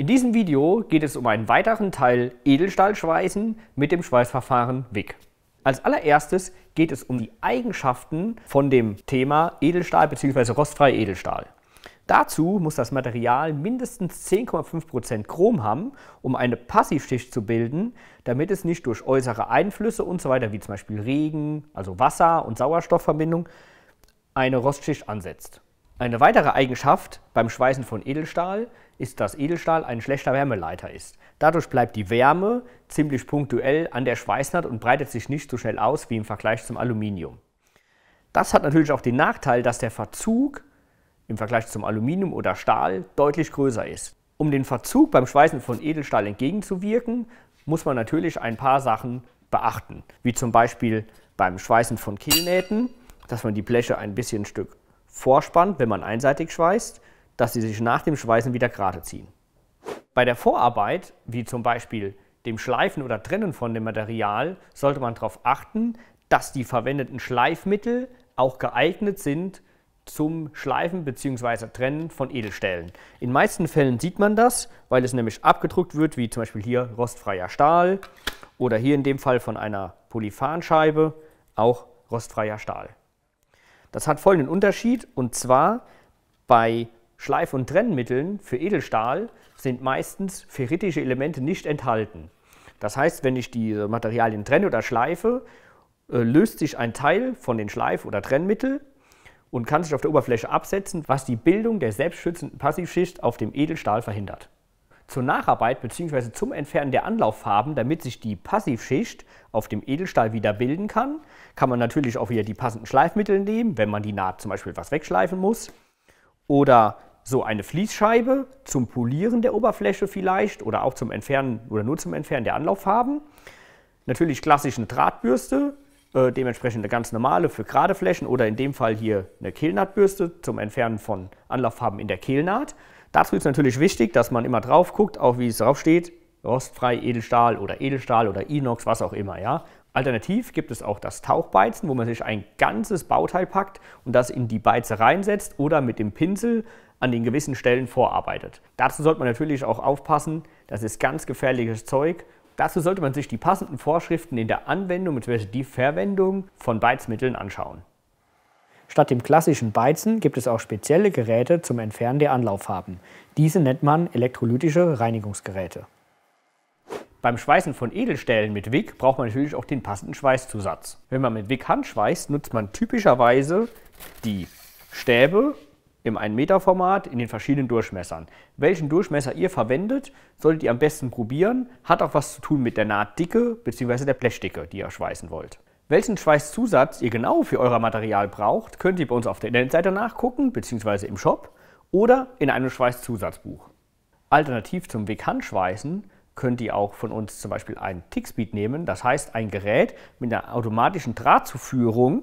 In diesem Video geht es um einen weiteren Teil Edelstahlschweißen mit dem Schweißverfahren WIG. Als allererstes geht es um die Eigenschaften von dem Thema Edelstahl bzw. rostfrei Edelstahl. Dazu muss das Material mindestens 10,5% Chrom haben, um eine Passivschicht zu bilden, damit es nicht durch äußere Einflüsse und so weiter, wie zum Beispiel Regen, also Wasser und Sauerstoffverbindung, eine Rostschicht ansetzt. Eine weitere Eigenschaft beim Schweißen von Edelstahl ist, dass Edelstahl ein schlechter Wärmeleiter ist. Dadurch bleibt die Wärme ziemlich punktuell an der Schweißnaht und breitet sich nicht so schnell aus wie im Vergleich zum Aluminium. Das hat natürlich auch den Nachteil, dass der Verzug im Vergleich zum Aluminium oder Stahl deutlich größer ist. Um den Verzug beim Schweißen von Edelstahl entgegenzuwirken, muss man natürlich ein paar Sachen beachten, wie zum Beispiel beim Schweißen von Kehlnähten, dass man die Bleche ein bisschen Stück Vorspann, wenn man einseitig schweißt, dass sie sich nach dem Schweißen wieder gerade ziehen. Bei der Vorarbeit, wie zum Beispiel dem Schleifen oder Trennen von dem Material, sollte man darauf achten, dass die verwendeten Schleifmittel auch geeignet sind zum Schleifen bzw. Trennen von Edelstählen. In meisten Fällen sieht man das, weil es nämlich abgedruckt wird, wie zum Beispiel hier rostfreier Stahl oder hier in dem Fall von einer Polyphanscheibe auch rostfreier Stahl. Das hat folgenden Unterschied und zwar bei Schleif- und Trennmitteln für Edelstahl sind meistens ferritische Elemente nicht enthalten. Das heißt, wenn ich diese Materialien trenne oder schleife, äh, löst sich ein Teil von den Schleif- oder Trennmittel und kann sich auf der Oberfläche absetzen, was die Bildung der selbstschützenden Passivschicht auf dem Edelstahl verhindert. Zur Nacharbeit bzw. zum Entfernen der Anlauffarben, damit sich die Passivschicht auf dem Edelstahl wieder bilden kann, kann man natürlich auch wieder die passenden Schleifmittel nehmen, wenn man die Naht zum Beispiel was wegschleifen muss. Oder so eine Fließscheibe zum Polieren der Oberfläche vielleicht oder auch zum Entfernen oder nur zum Entfernen der Anlauffarben. Natürlich klassisch eine Drahtbürste, äh, dementsprechend eine ganz normale für gerade Flächen oder in dem Fall hier eine Kehlnahtbürste zum Entfernen von Anlauffarben in der Kehlnaht. Dazu ist natürlich wichtig, dass man immer drauf guckt, auch wie es drauf steht, rostfrei Edelstahl oder Edelstahl oder Inox, was auch immer. Ja? Alternativ gibt es auch das Tauchbeizen, wo man sich ein ganzes Bauteil packt und das in die Beize reinsetzt oder mit dem Pinsel an den gewissen Stellen vorarbeitet. Dazu sollte man natürlich auch aufpassen, das ist ganz gefährliches Zeug Dazu sollte man sich die passenden Vorschriften in der Anwendung bzw. die Verwendung von Beizmitteln anschauen. Statt dem klassischen Beizen gibt es auch spezielle Geräte zum Entfernen der Anlauffarben. Diese nennt man elektrolytische Reinigungsgeräte. Beim Schweißen von Edelstählen mit Wick braucht man natürlich auch den passenden Schweißzusatz. Wenn man mit Wick handschweißt, nutzt man typischerweise die Stäbe im 1-Meter-Format in den verschiedenen Durchmessern. Welchen Durchmesser ihr verwendet, solltet ihr am besten probieren. Hat auch was zu tun mit der Nahtdicke bzw. der Blechdicke, die ihr schweißen wollt. Welchen Schweißzusatz ihr genau für euer Material braucht, könnt ihr bei uns auf der Internetseite nachgucken bzw. im Shop oder in einem Schweißzusatzbuch. Alternativ zum Weg-Handschweißen könnt ihr auch von uns zum Beispiel einen Tickspeed nehmen, das heißt ein Gerät mit einer automatischen Drahtzuführung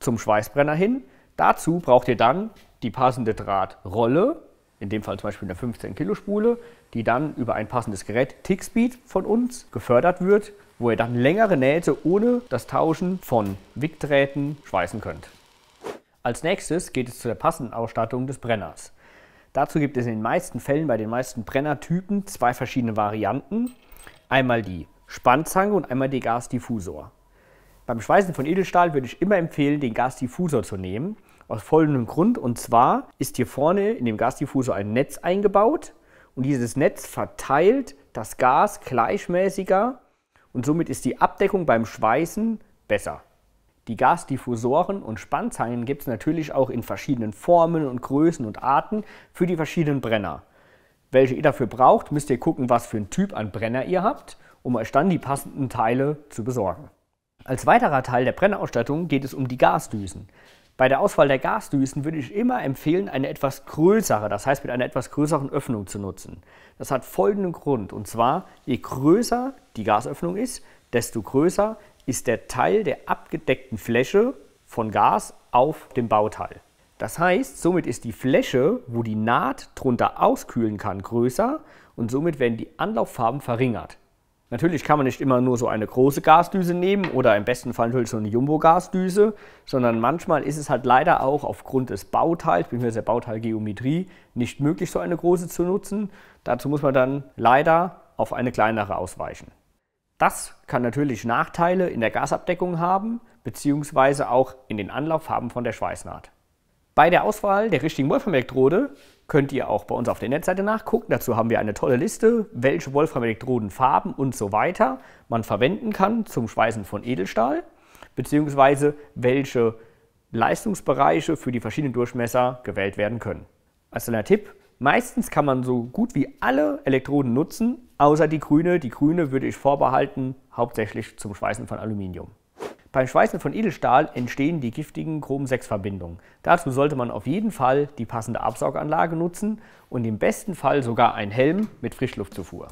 zum Schweißbrenner hin, Dazu braucht ihr dann die passende Drahtrolle, in dem Fall zum Beispiel eine 15 Kilo Spule, die dann über ein passendes Gerät Tickspeed von uns gefördert wird, wo ihr dann längere Nähte ohne das Tauschen von Wickdrähten schweißen könnt. Als nächstes geht es zu der passenden Ausstattung des Brenners. Dazu gibt es in den meisten Fällen bei den meisten Brennertypen zwei verschiedene Varianten. Einmal die Spannzange und einmal die Gasdiffusor. Beim Schweißen von Edelstahl würde ich immer empfehlen, den Gasdiffusor zu nehmen. Aus folgendem Grund. Und zwar ist hier vorne in dem Gasdiffusor ein Netz eingebaut. Und dieses Netz verteilt das Gas gleichmäßiger. Und somit ist die Abdeckung beim Schweißen besser. Die Gasdiffusoren und Spannzangen gibt es natürlich auch in verschiedenen Formen und Größen und Arten für die verschiedenen Brenner. Welche ihr dafür braucht, müsst ihr gucken, was für einen Typ an Brenner ihr habt, um euch dann die passenden Teile zu besorgen. Als weiterer Teil der Brennausstattung geht es um die Gasdüsen. Bei der Auswahl der Gasdüsen würde ich immer empfehlen, eine etwas größere, das heißt mit einer etwas größeren Öffnung zu nutzen. Das hat folgenden Grund, und zwar je größer die Gasöffnung ist, desto größer ist der Teil der abgedeckten Fläche von Gas auf dem Bauteil. Das heißt, somit ist die Fläche, wo die Naht drunter auskühlen kann, größer und somit werden die Anlauffarben verringert. Natürlich kann man nicht immer nur so eine große Gasdüse nehmen oder im besten Fall natürlich so eine Jumbo-Gasdüse, sondern manchmal ist es halt leider auch aufgrund des Bauteils, beziehungsweise der Bauteilgeometrie, nicht möglich, so eine große zu nutzen. Dazu muss man dann leider auf eine kleinere ausweichen. Das kann natürlich Nachteile in der Gasabdeckung haben, beziehungsweise auch in den Anlauffarben von der Schweißnaht. Bei der Auswahl der richtigen Wolfram-Elektrode könnt ihr auch bei uns auf der Netzseite nachgucken. Dazu haben wir eine tolle Liste, welche Wolfram-Elektrodenfarben und so weiter man verwenden kann zum Schweißen von Edelstahl, beziehungsweise welche Leistungsbereiche für die verschiedenen Durchmesser gewählt werden können. Als kleiner Tipp, meistens kann man so gut wie alle Elektroden nutzen, außer die grüne. Die grüne würde ich vorbehalten, hauptsächlich zum Schweißen von Aluminium. Beim Schweißen von Edelstahl entstehen die giftigen Chrom-6-Verbindungen. Dazu sollte man auf jeden Fall die passende Absauganlage nutzen und im besten Fall sogar einen Helm mit Frischluftzufuhr.